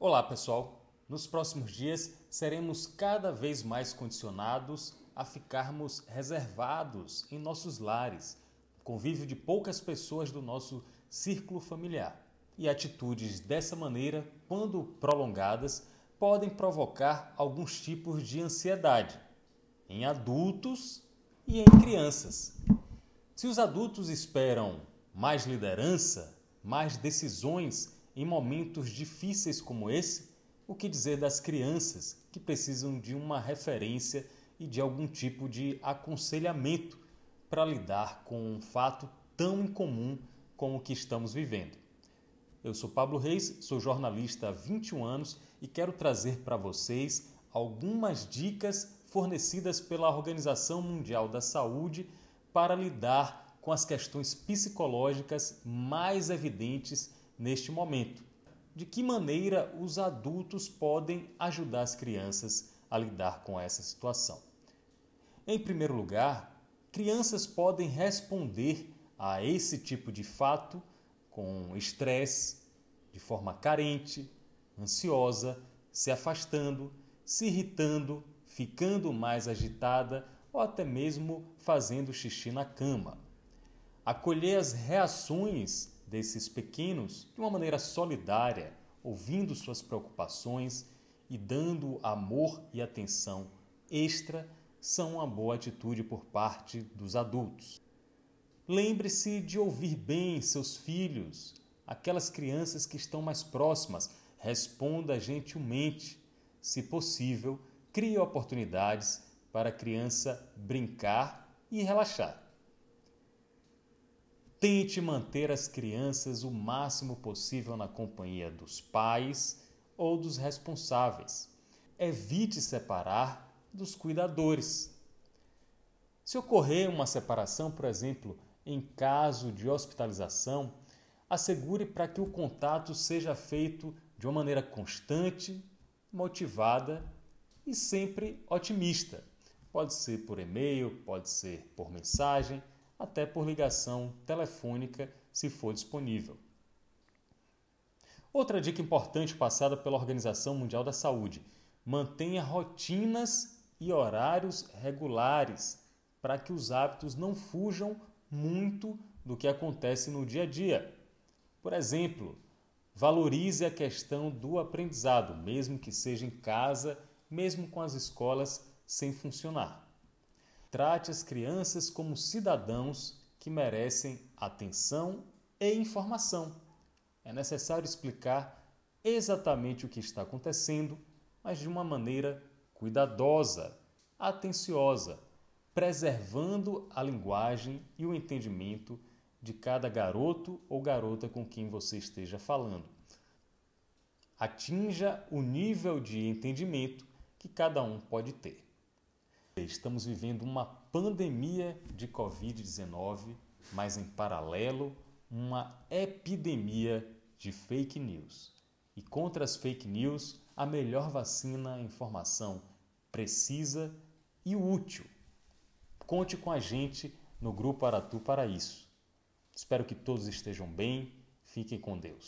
Olá, pessoal! Nos próximos dias seremos cada vez mais condicionados a ficarmos reservados em nossos lares, convívio de poucas pessoas do nosso círculo familiar. E atitudes dessa maneira, quando prolongadas, podem provocar alguns tipos de ansiedade em adultos e em crianças. Se os adultos esperam mais liderança, mais decisões em momentos difíceis como esse, o que dizer das crianças que precisam de uma referência e de algum tipo de aconselhamento para lidar com um fato tão incomum como o que estamos vivendo? Eu sou Pablo Reis, sou jornalista há 21 anos e quero trazer para vocês algumas dicas fornecidas pela Organização Mundial da Saúde para lidar com as questões psicológicas mais evidentes neste momento. De que maneira os adultos podem ajudar as crianças a lidar com essa situação? Em primeiro lugar, crianças podem responder a esse tipo de fato com estresse, de forma carente, ansiosa, se afastando, se irritando, ficando mais agitada ou até mesmo fazendo xixi na cama. Acolher as reações desses pequenos de uma maneira solidária, ouvindo suas preocupações e dando amor e atenção extra são uma boa atitude por parte dos adultos. Lembre-se de ouvir bem seus filhos, aquelas crianças que estão mais próximas. Responda gentilmente. Se possível, crie oportunidades para a criança brincar e relaxar. Tente manter as crianças o máximo possível na companhia dos pais ou dos responsáveis. Evite separar dos cuidadores. Se ocorrer uma separação, por exemplo, em caso de hospitalização, assegure para que o contato seja feito de uma maneira constante, motivada e sempre otimista. Pode ser por e-mail, pode ser por mensagem até por ligação telefônica, se for disponível. Outra dica importante passada pela Organização Mundial da Saúde: mantenha rotinas e horários regulares para que os hábitos não fujam muito do que acontece no dia a dia. Por exemplo, valorize a questão do aprendizado, mesmo que seja em casa, mesmo com as escolas sem funcionar. Trate as crianças como cidadãos que merecem atenção e informação. É necessário explicar exatamente o que está acontecendo, mas de uma maneira cuidadosa, atenciosa, preservando a linguagem e o entendimento de cada garoto ou garota com quem você esteja falando. Atinja o nível de entendimento que cada um pode ter. Estamos vivendo uma pandemia de Covid-19, mas em paralelo, uma epidemia de fake news. E contra as fake news, a melhor vacina é informação precisa e útil. Conte com a gente no Grupo Aratu para isso. Espero que todos estejam bem, fiquem com Deus.